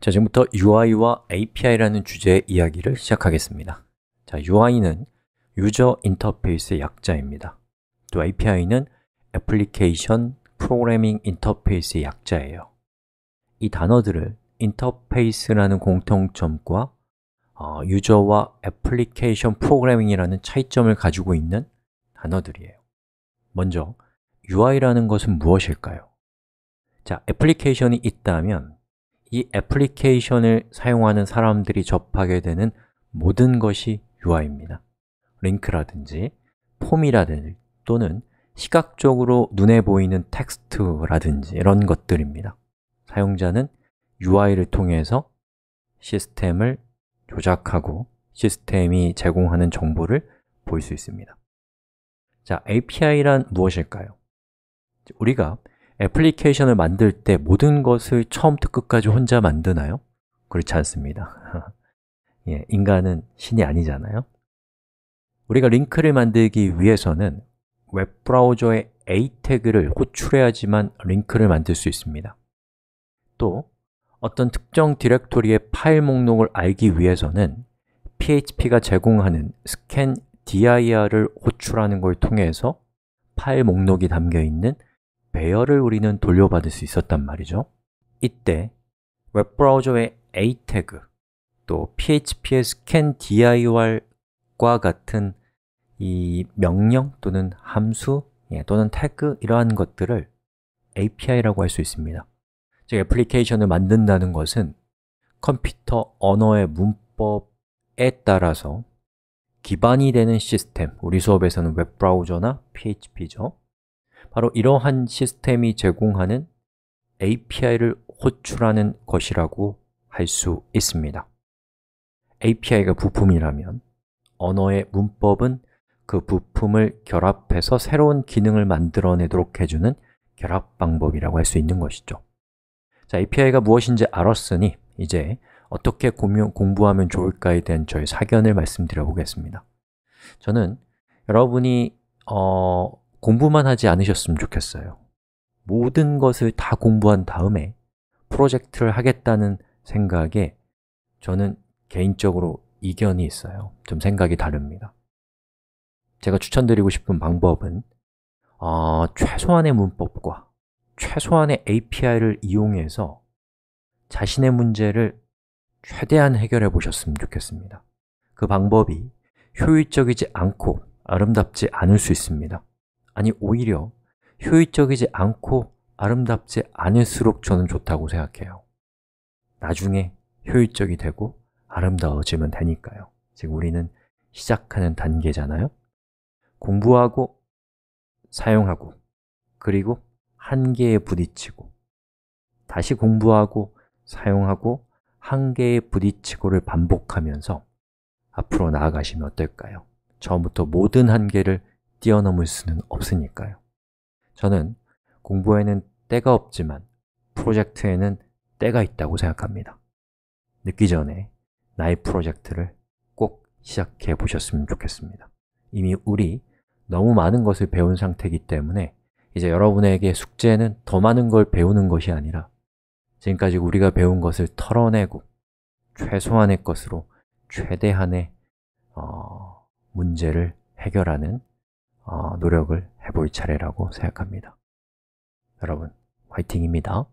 자, 지금부터 UI와 API라는 주제의 이야기를 시작하겠습니다 자, UI는 t e r f a c e 의 약자입니다 또 API는 Programming i n t e r f a c e 의 약자예요 이 단어들을 i n t e r f a c e 라는 공통점과 어, e r 와 Application p r o g r a m m i n g 이라는 차이점을 가지고 있는 단어들이에요 먼저 UI라는 것은 무엇일까요? 자, 애플리케이션이 있다면 이 애플리케이션을 사용하는 사람들이 접하게 되는 모든 것이 UI입니다 링크라든지 폼이라든지 또는 시각적으로 눈에 보이는 텍스트라든지 이런 것들입니다 사용자는 UI를 통해서 시스템을 조작하고 시스템이 제공하는 정보를 볼 수 있습니다 자, API란 무엇일까요? 우리가 애플리케이션을 만들 때 모든 것을 처음부터 끝까지 혼자 만드나요? 그렇지 않습니다 예, 인간은 신이 아니잖아요 우리가 링크를 만들기 위해서는 웹브라우저의 A 태그를 호출해야지만 링크를 만들 수 있습니다 또 어떤 특정 디렉토리의 파일 목록을 알기 위해서는 PHP가 제공하는 scan dir을 호출하는 걸 통해서 파일 목록이 담겨 있는 배열을 우리는 돌려받을 수 있었단 말이죠 이때 웹브라우저의 a 태그 또 php의 scan dir과 같은 이 명령 또는 함수 예, 또는 태그 이러한 것들을 API라고 할 수 있습니다 즉, 애플리케이션을 만든다는 것은 컴퓨터 언어의 문법에 따라서 기반이 되는 시스템 우리 수업에서는 웹브라우저나 PHP죠 바로 이러한 시스템이 제공하는 API를 호출하는 것이라고 할 수 있습니다 API가 부품이라면 언어의 문법은 그 부품을 결합해서 새로운 기능을 만들어내도록 해주는 결합 방법이라고 할 수 있는 것이죠 자, API가 무엇인지 알았으니 이제 어떻게 공부하면 좋을까에 대한 저의 사견을 말씀드려 보겠습니다 저는 여러분이 어, 공부만 하지 않으셨으면 좋겠어요. 모든 것을 다 공부한 다음에 프로젝트를 하겠다는 생각에 저는 개인적으로 이견이 있어요. 좀 생각이 다릅니다. 제가 추천드리고 싶은 방법은 어, 최소한의 문법과 최소한의 API를 이용해서 자신의 문제를 최대한 해결해 보셨으면 좋겠습니다. 그 방법이 효율적이지 않고 아름답지 않을 수 있습니다. 아니 오히려 효율적이지 않고 아름답지 않을수록 저는 좋다고 생각해요 나중에 효율적이 되고 아름다워지면 되니까요 지금 우리는 시작하는 단계잖아요 공부하고 사용하고 그리고 한계에 부딪히고 다시 공부하고 사용하고 한계에 부딪히고를 반복하면서 앞으로 나아가시면 어떨까요? 처음부터 모든 한계를 뛰어넘을 수는 없으니까요 저는 공부에는 때가 없지만 프로젝트에는 때가 있다고 생각합니다 늦기 전에 나의 프로젝트를 꼭 시작해 보셨으면 좋겠습니다 이미 우리 너무 많은 것을 배운 상태이기 때문에 이제 여러분에게 숙제는 더 많은 걸 배우는 것이 아니라 지금까지 우리가 배운 것을 털어내고 최소한의 것으로 최대한의 어, 문제를 해결하는 어, 노력을 해볼 차례라고 생각합니다. 여러분, 화이팅입니다.